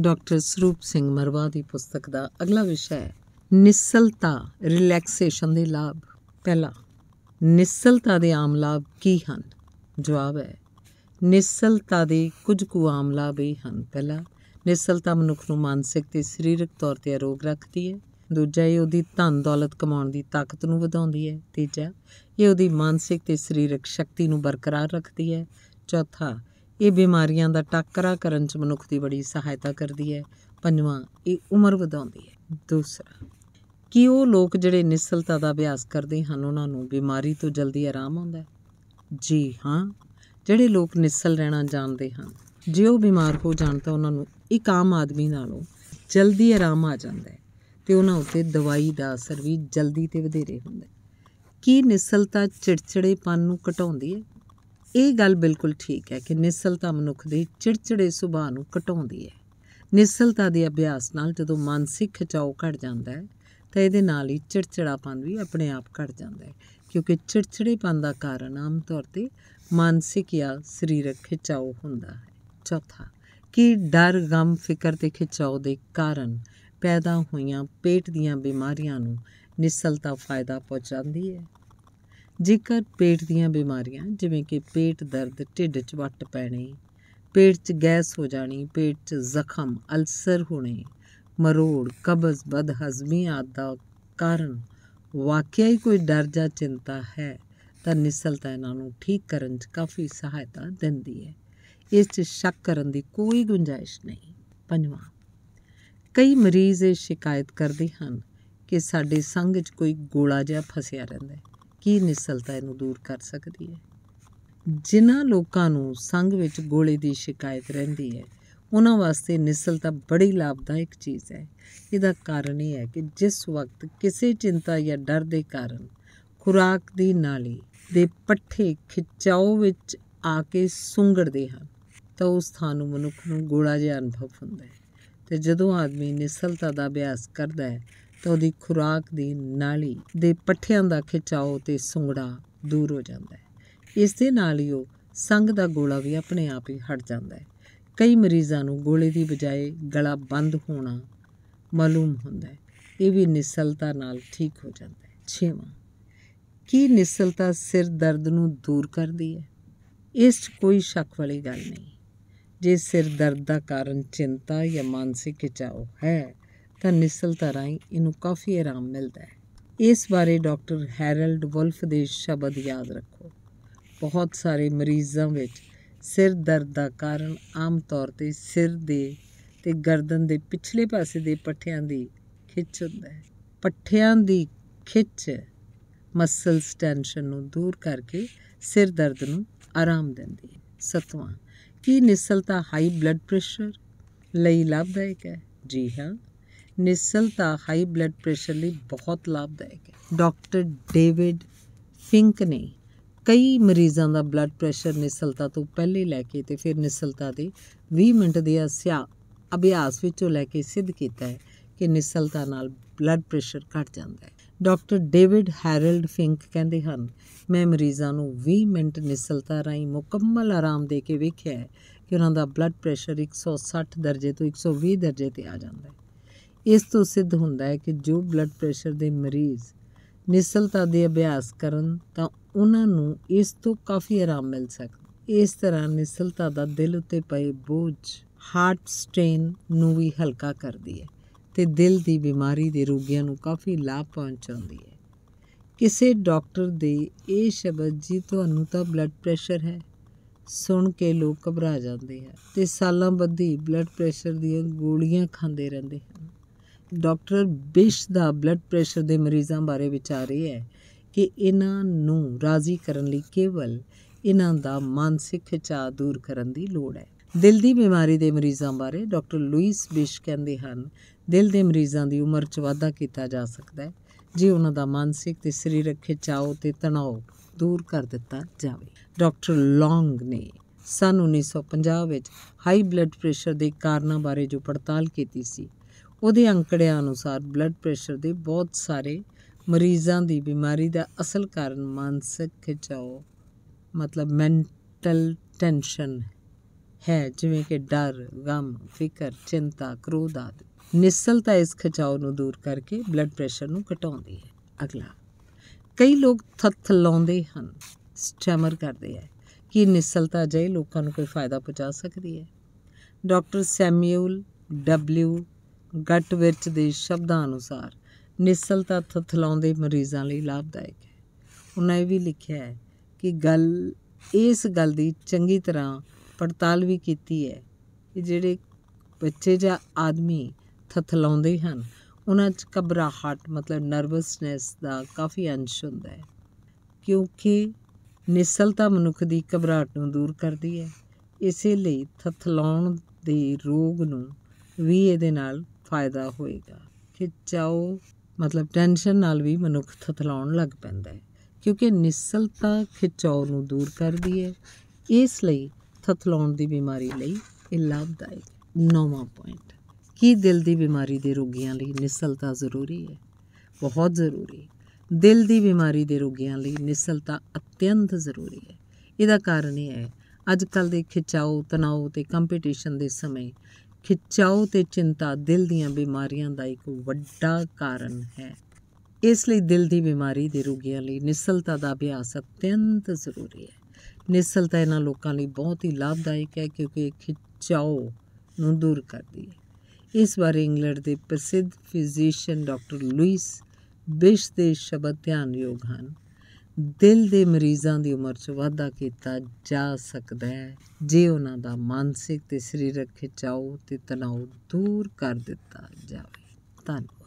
doctor ਸਰੂਪ ਸਿੰਘ ਮਰਵਾ ਦੀ ਪੁਸਤਕ ਦਾ ਅਗਲਾ ਵਿਸ਼ਾ ਹੈ ਨਿਸਲਤਾ ਰਿਲੈਕਸੇਸ਼ਨ ਦੇ ਲਾਭ ਪਹਿਲਾ ਨਿਸਲਤਾ ਦੇ ਆਮ ਲਾਭ ਕੀ ਹਨ ਜਵਾਬ ਹੈ ਨਿਸਲਤਾ ਦੇ ਕੁਝ ਕੁ ਆਮ ਲਾਭ ਇਹ ਹਨ ਪਹਿਲਾ ਨਿਸਲਤਾ ਮਨੁੱਖ ਨੂੰ ਮਾਨਸਿਕ ਤੇ ਸਰੀਰਕ ਤੌਰ ਤੇ ਅਰੋਗ ਰੱਖਦੀ ਹੈ ਦੂਜਾ ਇਹ ਉਹਦੀ ਧਨ ਦੌਲਤ ਕਮਾਉਣ ਦੀ ਤਾਕਤ ਨੂੰ ਵਧਾਉਂਦੀ ਹੈ ਤੀਜਾ ਇਹ ਉਹਦੀ ਮਾਨਸਿਕ ਤੇ ਸਰੀਰਕ ਸ਼ਕਤੀ ਨੂੰ ਬਰਕਰਾਰ ਰੱਖਦੀ ਹੈ ਚੌਥਾ ਇਹ ਬਿਮਾਰੀਆਂ ਦਾ ਟੱਕਰਾ ਕਰਨ 'ਚ ਮਨੁੱਖ ਦੀ ਬੜੀ ਸਹਾਇਤਾ ਕਰਦੀ ਹੈ ਪੰਜਵਾਂ ਇਹ ਉਮਰ ਵਧਾਉਂਦੀ ਹੈ ਦੂਸਰਾ ਕਿ ਉਹ ਲੋਕ ਜਿਹੜੇ ਨਿਸਲਤਾ ਦਾ ਅਭਿਆਸ ਕਰਦੇ ਹਨ ਉਹਨਾਂ ਨੂੰ ਬਿਮਾਰੀ ਤੋਂ ਜਲਦੀ ਆਰਾਮ ਆਉਂਦਾ ਹੈ ਜੀ ਹਾਂ ਜਿਹੜੇ ਲੋਕ ਨਿਸਲ ਰਹਿਣਾ ਜਾਣਦੇ ਹਨ ਜੇ ਉਹ ਬਿਮਾਰ ਹੋ ਜਾਣ ਤਾਂ ਉਹਨਾਂ ਨੂੰ ਇੱਕ ਆਮ ਆਦਮੀ ਨਾਲੋਂ ਜਲਦੀ ਆਰਾਮ ਆ ਜਾਂਦਾ ਹੈ ਤੇ ਉਹਨਾਂ ਉੱਤੇ ਦਵਾਈ ਦਾ ਅਸਰ ਵੀ ਜਲਦੀ ਤੇ ਵਧੇਰੇ ਹੁੰਦਾ ਹੈ ਕੀ ਨਿਸਲਤਾ ਚਿੜਚਿੜੇਪਨ ਨੂੰ ਘਟਾਉਂਦੀ ਹੈ ਇਹ ਗੱਲ ਬਿਲਕੁਲ ਠੀਕ ਹੈ ਕਿ ਨਿਸਲਤਾ ਮਨੁੱਖ ਦੇ ਚਿੜਚਿੜੇ ਸੁਭਾਅ ਨੂੰ ਘਟਾਉਂਦੀ ਹੈ ਨਿਸਲਤਾ ਦੇ ਅਭਿਆਸ ਨਾਲ ਜਦੋਂ ਮਾਨਸਿਕ ਖਿਚਾਓ ਘਟ ਜਾਂਦਾ ਹੈ ਤਾਂ ਇਹਦੇ ਨਾਲ ਹੀ ਚਿੜਚਿੜਾਪਨ ਵੀ ਆਪਣੇ ਆਪ ਘਟ ਜਾਂਦਾ ਹੈ ਕਿਉਂਕਿ ਚਿੜਚਿੜੇਪਨ ਦਾ ਕਾਰਨ ਆਮ ਤੌਰ ਤੇ ਮਾਨਸਿਕ ਜਾਂ ਸਰੀਰਕ ਖਿਚਾਓ ਹੁੰਦਾ ਹੈ ਚੌਥਾ ਕਿ ਡਰ ਗਮ ਫਿਕਰ ਤੇ ਖਿਚਾਓ ਦੇ ਕਾਰਨ ਪੈਦਾ ਹੋਈਆਂ ਪੇਟ ਦੀਆਂ ਬਿਮਾਰੀਆਂ ਨੂੰ ਨਿਸਲਤਾ ਫਾਇਦਾ ਪਹੁੰਚਾਉਂਦੀ ਹੈ ਜੇਕਰ ਪੇਟ ਦੀਆਂ ਬਿਮਾਰੀਆਂ ਜਿਵੇਂ ਕਿ ਪੇਟ ਦਰਦ ਢਿੱਡ 'ਚ ਵੱਟ ਪੈਣੀ ਪੇਟ 'ਚ ਗੈਸ ਹੋ ਜਾਣੀ ਪੇਟ 'ਚ ਜ਼ਖਮ ਅਲਸਰ ਹੋਣੇ ਮਰੋੜ ਕਬਜ਼ ਬਦਹਜ਼ਮੀ ਆਦਿ ਦਾ ਕਾਰਨ ਵਾਕਿਆ ਹੀ ਕੋਈ ਡਰ ਜਾਂ ਚਿੰਤਾ ਹੈ ਤਾਂ ਨਿਸਲਤਾ ਇਹਨਾਂ ਨੂੰ ਠੀਕ ਕਰਨ 'ਚ ਕਾਫੀ ਸਹਾਇਤਾ ਦਿੰਦੀ ਹੈ ਇਸ 'ਚ ਸ਼ੱਕ ਕਰਨ ਦੀ ਕੋਈ ਗੁੰਜਾਇਸ਼ ਨਹੀਂ ਪੰਜਵਾਂ ਕਈ ਮਰੀਜ਼ ਇਹ ਸ਼ਿਕਾਇਤ ਕਰਦੇ ਹਨ ਕਿ ਸਾਡੇ ਸੰਗ 'ਚ ਕੋਈ ਗੋਲਾ ਜਿਹਾ ਫਸਿਆ ਰਹਿੰਦਾ ਹੈ ਕੀ ਨਿਸਲਤਾ ਇਹਨੂੰ ਦੂਰ ਕਰ ਸਕਦੀ ਹੈ ਜਿਨ੍ਹਾਂ ਲੋਕਾਂ ਨੂੰ ਸੰਗ ਵਿੱਚ ਗੋਲੇ ਦੀ ਸ਼ਿਕਾਇਤ ਰਹਿੰਦੀ ਹੈ ਉਹਨਾਂ ਵਾਸਤੇ ਨਿਸਲਤਾ ਬੜੀ ਲਾਭਦਾਇਕ ਚੀਜ਼ ਹੈ ਇਹਦਾ ਕਾਰਨ ਇਹ ਹੈ ਕਿ ਜਿਸ ਵਕਤ ਕਿਸੇ ਚਿੰਤਾ ਜਾਂ ਡਰ ਦੇ ਕਾਰਨ ਖੁਰਾਕ ਦੀ ਨਾਲੀ ਦੇ ਪੱਠੇ ਖਿਚਾਓ ਵਿੱਚ ਆ ਕੇ ਸੁੰਗੜਦੇ ਹਨ ਤਾਂ ਉਸ ਥਾਂ ਨੂੰ ਮਨੁੱਖ ਨੂੰ ਗੋਲਾ ਜਿਹਾ ਅਨੁਭਵ ਹੁੰਦਾ ਹੈ ਤੇ ਜਦੋਂ ਆਦਮੀ ਨਿਸਲਤਾ ਦਾ ਅਭਿਆਸ ਕਰਦਾ ਹੈ ਤਾਂ ਉਹਦੀ ਖੁਰਾਕ ਦੀ ਨਾਲੀ ਦੇ ਪੱਠਿਆਂ ਦਾ ਖਿਚਾਓ ਤੇ ਸੁੰਗੜਾ ਦੂਰ ਹੋ ਜਾਂਦਾ ਹੈ ਇਸ ਦੇ ਨਾਲ ਹੀ ਉਹ ਸੰਗ ਦਾ ਗੋਲਾ ਵੀ ਆਪਣੇ ਆਪ ਹੀ ਹਟ ਜਾਂਦਾ ਹੈ ਕਈ ਮਰੀਜ਼ਾਂ ਨੂੰ ਗੋਲੇ ਦੀ ਬਜਾਏ ਗਲਾ ਬੰਦ ਹੋਣਾ ਮਾਲੂਮ ਹੁੰਦਾ ਹੈ ਇਹ ਵੀ ਨਿਸਲਤਾ ਨਾਲ ਠੀਕ ਹੋ ਜਾਂਦਾ ਹੈ ਛੇਵਾਂ ਕੀ ਨਿਸਲਤਾ ਸਿਰ ਦਰਦ ਨੂੰ ਦੂਰ ਕਰਦੀ ਹੈ ਇਸ 'ਚ ਕੋਈ ਸ਼ੱਕ ਵਾਲੀ ਗੱਲ ਨਹੀਂ ਜੇ ਸਿਰ ਦਰਦ ਦਾ ਕਾਰਨ ਚਿੰਤਾ ਜਾਂ ਮਾਨਸਿਕ ਖਿਚਾਓ ਹੈ ਤਾਂ ਨਿਸਲਤਾ ਰਾਹੀਂ ਇਹਨੂੰ ਕਾਫੀ ਆਰਾਮ ਮਿਲਦਾ ਹੈ ਇਸ ਬਾਰੇ ਡਾਕਟਰ ਹੈਰਲਡ ਵੁਲਫ ਦੇ ਸ਼ਬਦ ਯਾਦ ਰੱਖੋ ਬਹੁਤ ਸਾਰੇ ਮਰੀਜ਼ਾਂ ਵਿੱਚ ਸਿਰ ਦਰਦ ਦਾ ਕਾਰਨ ਆਮ ਤੌਰ ਤੇ ਸਿਰ ਦੇ ਤੇ ਗਰਦਨ ਦੇ ਪਿਛਲੇ ਪਾਸੇ ਦੇ ਪੱਠਿਆਂ ਦੀ ਖਿੱਚ ਹੁੰਦਾ ਹੈ ਪੱਠਿਆਂ ਦੀ ਖਿੱਚ ਮਸਲਸ ਟੈਨਸ਼ਨ ਨੂੰ ਦੂਰ ਕਰਕੇ ਸਿਰ ਦਰਦ ਨੂੰ ਆਰਾਮ ਦਿੰਦੀ ਹੈ ਸਤਵਾਂ ਕੀ ਨਿਸਲਤਾ ਹਾਈ ਬਲੱਡ ਪ੍ਰੈਸ਼ਰ ਲਈ ਲਾਭਦਾਇਕ ਹੈ ਜੀ ਹਾਂ ਨਿਸਲਤਾ ਹਾਈ ਬਲੱਡ ਪ੍ਰੈਸ਼ਰ ਲਈ ਬਹੁਤ ਲਾਭਦਾਇਕ ਹੈ ਡਾਕਟਰ ਡੇਵਿਡ ਫਿੰਕ ਨੇ ਕਈ ਮਰੀਜ਼ਾਂ ਦਾ ਬਲੱਡ ਪ੍ਰੈਸ਼ਰ ਨਿਸਲਤਾ ਤੋਂ ਪਹਿਲੇ ਲੈ ਕੇ ਤੇ ਫਿਰ ਨਿਸਲਤਾ ਦੇ 20 ਮਿੰਟ ਦੇ ਅਸਿਆ ਅਭਿਆਸ ਵਿੱਚੋਂ ਲੈ ਕੇ ਸਿੱਧ ਕੀਤਾ ਹੈ ਕਿ ਨਿਸਲਤਾ ਨਾਲ ਬਲੱਡ ਪ੍ਰੈਸ਼ਰ ਘਟ ਜਾਂਦਾ ਹੈ ਡਾਕਟਰ ਡੇਵਿਡ ਹੈਰਲਡ ਫਿੰਕ ਕਹਿੰਦੇ ਹਨ ਮੈਂ ਮਰੀਜ਼ਾਂ ਨੂੰ 20 ਮਿੰਟ ਨਿਸਲਤਾ ਰਾਈ ਮੁਕੰਮਲ ਆਰਾਮ ਦੇ ਕੇ ਵੇਖਿਆ ਹੈ ਕਿ ਉਹਨਾਂ ਦਾ ਬਲੱਡ ਪ੍ਰੈਸ਼ਰ 160 ਦਰਜੇ ਤੋਂ 120 ਦਰਜੇ ਤੇ ਆ ਜਾਂਦਾ ਹੈ ਇਸ ਤੋਂ ਸਿੱਧ ਹੁੰਦਾ ਹੈ ਕਿ ਜੋ ਬਲੱਡ ਪ੍ਰੈਸ਼ਰ ਦੇ ਮਰੀਜ਼ ਨਿਸਲਤਾ ਦੇ ਅਭਿਆਸ ਕਰਨ ਤਾਂ ਉਹਨਾਂ ਨੂੰ ਇਸ ਤੋਂ ਕਾਫੀ ਆਰਾਮ ਮਿਲ ਸਕਦਾ ਇਸ ਤਰ੍ਹਾਂ ਨਿਸਲਤਾ ਦਾ ਦਿਲ ਉੱਤੇ ਪਏ ਬੋਝ ਹਾਰਟ ਸਟ੍ਰੇਨ ਨੂੰ ਵੀ ਹਲਕਾ ਕਰਦੀ ਹੈ ਤੇ ਦਿਲ ਦੀ ਬਿਮਾਰੀ ਦੇ ਰੋਗੀਆਂ ਨੂੰ ਕਾਫੀ ਲਾਭ ਪਹੁੰਚਾਉਂਦੀ ਹੈ ਕਿਸੇ ਡਾਕਟਰ ਦੇ ਇਹ ਸ਼ਬਦ ਜੀ ਤੁਹਾਨੂੰ ਤਾਂ ਬਲੱਡ ਪ੍ਰੈਸ਼ਰ ਹੈ ਸੁਣ ਕੇ ਲੋਕ ਘਬਰਾ ਜਾਂਦੇ ਆ ਤੇ ਸਾਲਾਂ ਬੱਧੀ ਬਲੱਡ ਪ੍ਰੈਸ਼ਰ ਦੀਆਂ ਗੋਲੀਆਂ ਖਾਂਦੇ ਰਹਿੰਦੇ ਹਨ ਡਾਕਟਰ ਬਿਸ਼ ਦਾ ਬਲੱਡ ਪ੍ਰੈਸ਼ਰ ਦੇ ਮਰੀਜ਼ਾਂ ਬਾਰੇ ਵਿਚਾਰ ਰਹੀ ਹੈ ਕਿ ਇਹਨਾਂ ਨੂੰ ਰਾਜ਼ੀ ਕਰਨ ਲਈ ਕੇਵਲ ਇਹਨਾਂ ਦਾ ਮਾਨਸਿਕ ਖਿਚਾਅ ਦੂਰ ਕਰਨ ਦੀ ਲੋੜ ਹੈ ਦਿਲ ਦੀ ਬਿਮਾਰੀ ਦੇ ਮਰੀਜ਼ਾਂ ਬਾਰੇ ਡਾਕਟਰ ਲੂਈਸ ਬਿਸ਼ ਕਹਿੰਦੇ ਹਨ ਦਿਲ ਦੇ ਮਰੀਜ਼ਾਂ ਦੀ ਉਮਰ 'ਚ ਵਾਧਾ ਕੀਤਾ ਜਾ ਸਕਦਾ ਹੈ ਜੇ ਉਹਨਾਂ ਦਾ ਮਾਨਸਿਕ ਤੇ ਸਰੀਰਕ ਖਿਚਾਅ ਤੇ ਤਣਾਅ ਦੂਰ ਕਰ ਦਿੱਤਾ ਜਾਵੇ ਡਾਕਟਰ ਲੌਂਗ ਨੇ ਸਨ 1950 ਵਿੱਚ ਹਾਈ ਬਲੱਡ ਪ੍ਰੈਸ਼ਰ ਦੇ ਕਾਰਨਾਂ ਬਾਰੇ ਜੋ ਪੜਤਾਲ ਕੀਤੀ ਸੀ ਉਹਦੇ ਅੰਕੜਿਆਂ ਅਨੁਸਾਰ ਬਲੱਡ ਪ੍ਰੈਸ਼ਰ ਦੇ ਬਹੁਤ ਸਾਰੇ ਮਰੀਜ਼ਾਂ ਦੀ ਬਿਮਾਰੀ ਦਾ ਅਸਲ ਕਾਰਨ ਮਾਨਸਿਕ ਖਿਚਾਓ ਮਤਲਬ ਮੈਂਟਲ ਟੈਨਸ਼ਨ ਹੈ ਜਿਵੇਂ ਕਿ ਡਰ ਗਮ ਫਿਕਰ ਚਿੰਤਾ ਕ੍ਰੋਧ ਆਦਿ ਨਿਸਲਤਾ ਇਸ ਖਿਚਾਓ ਨੂੰ ਦੂਰ ਕਰਕੇ ਬਲੱਡ ਪ੍ਰੈਸ਼ਰ ਨੂੰ ਘਟਾਉਂਦੀ ਹੈ ਅਗਲਾ ਕਈ ਲੋਕ ਥੱਥ ਲਾਉਂਦੇ ਹਨ ਸਟੈਮਰ ਕਰਦੇ ਹੈ ਕਿ ਨਿਸਲਤਾ ਜੇ ਲੋਕਾਂ ਨੂੰ ਕੋਈ ਫਾਇਦਾ ਪਹੁੰਚਾ ਸਕਦੀ ਹੈ ਡਾਕਟਰ ਸੈਮੂਅਲ ਡਬਲਯੂ ਗੱਟ ਵਿੱਚ ਦੇ ਸ਼ਬਦਾਂ ਅਨੁਸਾਰ ਨਿਸਲਤਾ ਥਥਲਾਉਂਦੇ ਮਰੀਜ਼ਾਂ ਲਈ ਲਾਭਦਾਇਕ ਹੈ ਉਹਨਾਂ ਇਹ ਵੀ ਲਿਖਿਆ ਹੈ ਕਿ ਗੱਲ ਇਸ ਗੱਲ ਦੀ ਚੰਗੀ ਤਰ੍ਹਾਂ ਪੜਤਾਲ ਵੀ ਕੀਤੀ ਹੈ ਕਿ ਜਿਹੜੇ ਬੱਚੇ ਜਾਂ ਆਦਮੀ ਥਥਲਾਉਂਦੇ ਹਨ ਉਹਨਾਂ 'ਚ ਕਬਰਾਹਟ ਮਤਲਬ ਨਰਵਸਨੈਸ ਦਾ ਕਾਫੀ ਅੰਸ਼ ਹੁੰਦਾ ਹੈ ਕਿਉਂਕਿ ਨਿਸਲਤਾ ਮਨੁੱਖ ਦੀ ਕਬਰਾਹਟ ਨੂੰ ਦੂਰ ਕਰਦੀ ਹੈ ਇਸੇ ਲਈ ਥਥਲਾਉਣ ਦੇ ਰੋਗ ਨੂੰ ਵੀ ਇਹਦੇ ਨਾਲ ਫਾਇਦਾ ਹੋਏਗਾ ਖਿਚਾਓ ਮਤਲਬ ਟੈਨਸ਼ਨ ਨਾਲ ਵੀ ਮਨੁੱਖ ਥਥਲਾਉਣ ਲੱਗ ਪੈਂਦਾ ਹੈ ਕਿਉਂਕਿ ਨਿਸਲਤਾ ਖਿਚਾਓ ਨੂੰ ਦੂਰ ਕਰਦੀ ਹੈ ਇਸ ਲਈ ਥਥਲਾਉਣ ਦੀ ਬਿਮਾਰੀ ਲਈ ਇਹ ਲਾਭਦਾਇਕ ਨੌਵਾਂ ਪੁਆਇੰਟ ਕੀ ਦਿਲ ਦੀ ਬਿਮਾਰੀ ਦੇ ਰੋਗੀਆਂ ਲਈ ਨਿਸਲਤਾ ਜ਼ਰੂਰੀ ਹੈ ਬਹੁਤ ਜ਼ਰੂਰੀ ਦਿਲ ਦੀ ਬਿਮਾਰੀ ਦੇ ਰੋਗੀਆਂ ਲਈ ਨਿਸਲਤਾ ਅਤਿਅੰਤ ਜ਼ਰੂਰੀ ਹੈ ਇਹਦਾ ਕਾਰਨ ਇਹ ਹੈ ਅੱਜ ਕੱਲ ਦੇ ਖਿਚਾਓ ਤਣਾਓ ਤੇ ਕੰਪੀਟੀਸ਼ਨ ਦੇ ਸਮੇਂ ਖਿਚਾਓ ਤੇ ਚਿੰਤਾ ਦਿਲ ਦੀਆਂ ਬਿਮਾਰੀਆਂ ਦਾ ਇੱਕ ਵੱਡਾ ਕਾਰਨ ਹੈ ਇਸ ਲਈ ਦਿਲ ਦੀ ਬਿਮਾਰੀ ਦੇ ਰੋਗੀਆਂ ਲਈ ਨਿਸਲਤਾ ਦਾ ਅਭਿਆਸ ਅਤਿੰਤ ਜ਼ਰੂਰੀ ਹੈ ਨਿਸਲਤਾ ਇਹਨਾਂ ਲੋਕਾਂ ਲਈ ਬਹੁਤ ਹੀ ਲਾਭਦਾਇਕ ਹੈ ਕਿਉਂਕਿ ਇਹ ਖਿਚਾਓ ਨੂੰ ਦੂਰ ਕਰਦੀ ਹੈ ਇਸ ਬਾਰੇ ਇੰਗਲੈਂਡ ਦੇ ਪ੍ਰਸਿੱਧ ਫਿਜ਼ੀਸ਼ੀਅਨ ਡਾਕਟਰ ਲੂਈਸ ਬਿਸ਼ ਦੇ ਸ਼ਬਦ ਧਿਆਨਯੋਗ ਹਨ ਦਿਲ ਦੇ ਮਰੀਜ਼ਾਂ ਦੀ ਉਮਰ 'ਚ ਵਾਧਾ ਕੀਤਾ ਜਾ ਸਕਦਾ ਹੈ ਜੇ ਉਹਨਾਂ ਦਾ ਮਾਨਸਿਕ ਤੇ ਸਰੀਰਕ ਖਿਚਾਓ ਤੇ ਤਣਾਅ ਦੂਰ ਕਰ ਦਿੱਤਾ ਜਾਵੇ ਧੰਨਵਾਦ